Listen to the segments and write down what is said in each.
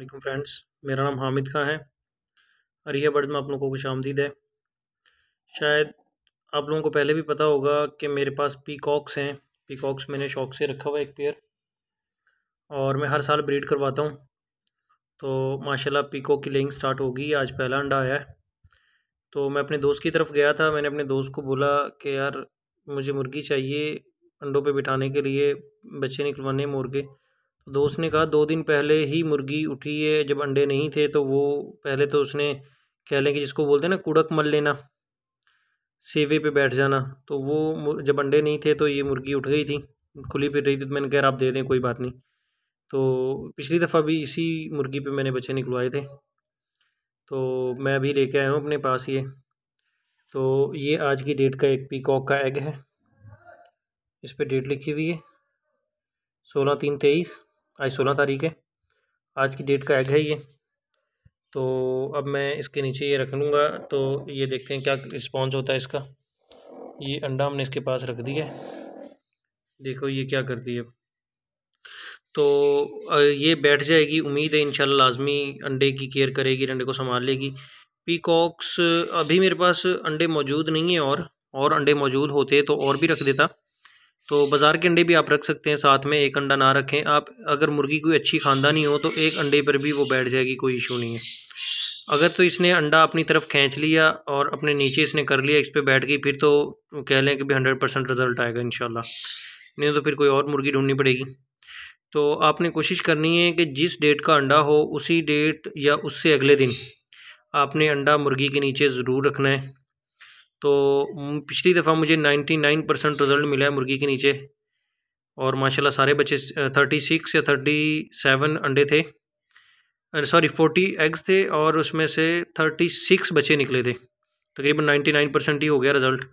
वालेकुम फ्रेंड्स मेरा नाम हामिद खां है अरिया बर्ड में आप लोगों को खुश आमदीद है शायद आप लोगों को पहले भी पता होगा कि मेरे पास पीकॉक्स हैं पीकॉक्स मैंने शौक से रखा हुआ एक पेयर और मैं हर साल ब्रीड करवाता हूँ तो माशाल्लाह पीकॉक की लेइंग स्टार्ट होगी आज पहला अंडा आया है तो मैं अपने दोस्त की तरफ गया था मैंने अपने दोस्त को बोला कि यार मुझे मुर्गी चाहिए अंडों पर बिठाने के लिए बच्चे निकलवाने मोर के तो दोस्त ने कहा दो दिन पहले ही मुर्गी उठी है जब अंडे नहीं थे तो वो पहले तो उसने कह लें कि जिसको बोलते हैं ना कुड़क मल लेना सेवे पे बैठ जाना तो वो जब अंडे नहीं थे तो ये मुर्गी उठ गई थी खुली फिर रही थी तो मैंने कह आप दे दें कोई बात नहीं तो पिछली दफ़ा भी इसी मुर्गी पे मैंने बच्चे निकलवाए थे तो मैं अभी लेके आया हूँ अपने पास ये तो ये आज की डेट का एक पीकॉक का एग है इस पर डेट लिखी हुई है सोलह तीन तेईस आज सोलह तारीख है आज की डेट का एग है ये तो अब मैं इसके नीचे ये रख लूँगा तो ये देखते हैं क्या रिस्पॉन्स होता है इसका ये अंडा हमने इसके पास रख दिया है देखो ये क्या करती है तो ये बैठ जाएगी उम्मीद है इन लाजमी अंडे की केयर करेगी अंडे को संभाल लेगी पीकॉक्स अभी मेरे पास अंडे मौजूद नहीं है और और अंडे मौजूद होते तो और भी रख देता तो बाज़ार के अंडे भी आप रख सकते हैं साथ में एक अंडा ना रखें आप अगर मुर्गी कोई अच्छी ख़ानदानी हो तो एक अंडे पर भी वो बैठ जाएगी कोई इशू नहीं है अगर तो इसने अंडा अपनी तरफ खींच लिया और अपने नीचे इसने कर लिया इस पर बैठ गई फिर तो कह लें कि भी हंड्रेड परसेंट रिज़ल्ट आएगा इन नहीं तो फिर कोई और मुर्गी ढूंढनी पड़ेगी तो आपने कोशिश करनी है कि जिस डेट का अंडा हो उसी डेट या उससे अगले दिन आपने अंडा मुर्गी के नीचे ज़रूर रखना है तो पिछली दफ़ा मुझे नाइन्टी नाइन परसेंट रिज़ल्ट मिला है मुर्गी के नीचे और माशाल्लाह सारे बच्चे थर्टी सिक्स या थर्टी सेवन अंडे थे सॉरी फोर्टी एग्स थे और उसमें से थर्टी सिक्स बच्चे निकले थे तकरीबन नाइन्टी नाइन परसेंट ही हो गया रिज़ल्ट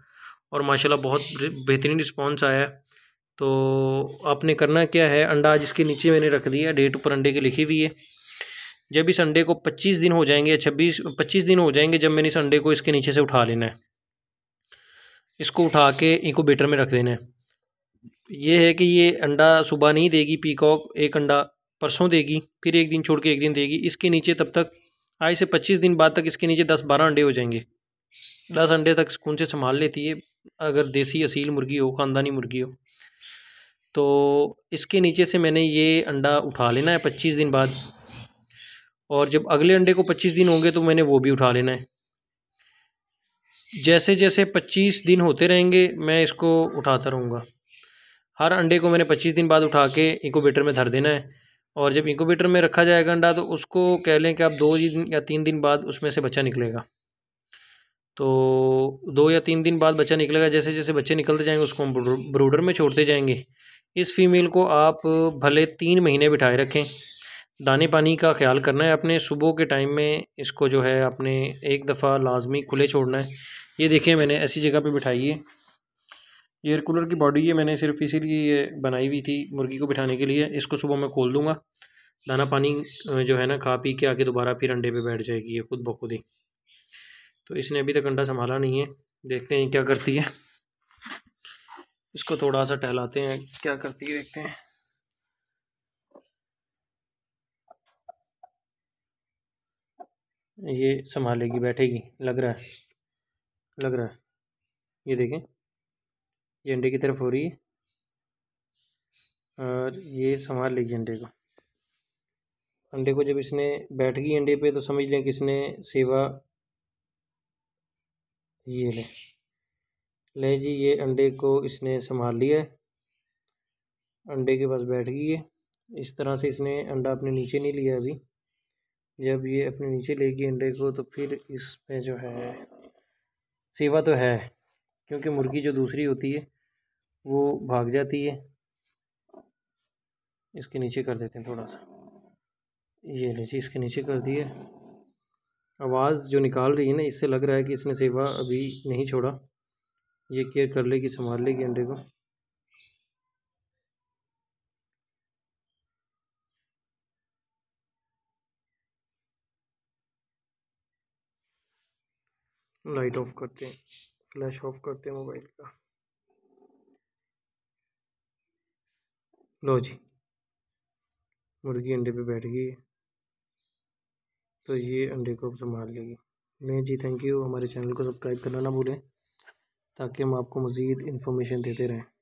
और माशाल्लाह बहुत बेहतरीन रिस्पॉन्स आया है तो आपने करना क्या है अंडा जिसके नीचे मैंने रख दिया डेट ऊपर अंडे की लिखी हुई है जब इस अंडे को पच्चीस दिन हो जाएंगे या छब्बीस पच्चीस दिन हो जाएंगे जब मैंने इस अंडे को इसके नीचे से उठा लेना है इसको उठा के इंकोबेटर में रख देना है ये है कि ये अंडा सुबह नहीं देगी पीकॉक एक अंडा परसों देगी फिर एक दिन छोड़ के एक दिन देगी इसके नीचे तब तक आज से पच्चीस दिन बाद तक इसके नीचे दस बारह अंडे हो जाएंगे दस अंडे तक सुकून से संभाल लेती है अगर देसी असील मुर्गी हो ख़ानदानी मुर्गी हो तो इसके नीचे से मैंने ये अंडा उठा लेना है पच्चीस दिन बाद और जब अगले अंडे को पच्चीस दिन होंगे तो मैंने वो भी उठा लेना है जैसे जैसे पच्चीस दिन होते रहेंगे मैं इसको उठाता रहूँगा हर अंडे को मैंने पच्चीस दिन बाद उठा के इंकोबेटर में धर देना है और जब इंकोबेटर में रखा जाएगा अंडा तो उसको कह लें कि आप दो दिन या तीन दिन बाद उसमें से बच्चा निकलेगा तो दो या तीन दिन बाद बच्चा निकलेगा जैसे जैसे बच्चे निकलते जाएंगे उसको हम ब्रूडर में छोड़ते जाएंगे इस फीमेल को आप भले तीन महीने बिठाए रखें दाने पानी का ख्याल करना है अपने सुबह के टाइम में इसको जो है अपने एक दफ़ा लाजमी खुले छोड़ना है ये देखिए मैंने ऐसी जगह पे बिठाई है एयर कूलर की बॉडी ये मैंने सिर्फ इसीलिए बनाई हुई थी मुर्गी को बिठाने के लिए इसको सुबह मैं खोल दूँगा दाना पानी जो है ना खा पी के आके दोबारा फिर अंडे पे बैठ जाएगी ये खुद ब खुद ही तो इसने अभी तक अंडा संभाला नहीं है देखते हैं क्या करती है इसको थोड़ा सा टहलाते हैं क्या करती है देखते हैं ये संभालेगी बैठेगी लग रहा है लग रहा है ये देखें ये अंडे की तरफ हो रही है और ये संभाल लेगी अंडे को अंडे को जब इसने बैठ गई अंडे पे तो समझ लें कि इसने सेवा ये लें ले जी ये अंडे को इसने संभाल लिया है अंडे के पास बैठ गई है इस तरह से इसने अंडा अपने नीचे नहीं लिया अभी जब ये अपने नीचे लेगी अंडे को तो फिर इसमें जो है सेवा तो है क्योंकि मुर्गी जो दूसरी होती है वो भाग जाती है इसके नीचे कर देते हैं थोड़ा सा ये नीचे इसके नीचे कर दिए आवाज़ जो निकाल रही है ना इससे लग रहा है कि इसने सेवा अभी नहीं छोड़ा ये केयर कर लेगी संभाल लेगी अंडे को लाइट ऑफ करते हैं फ्लैश ऑफ करते हैं मोबाइल का लो जी मुर्गी अंडे पे बैठ गई है तो ये अंडे को संभाल लेगी नहीं जी थैंक यू हमारे चैनल को सब्सक्राइब करना ना भूलें ताकि हम आपको मज़ीद इन्फॉर्मेशन देते रहें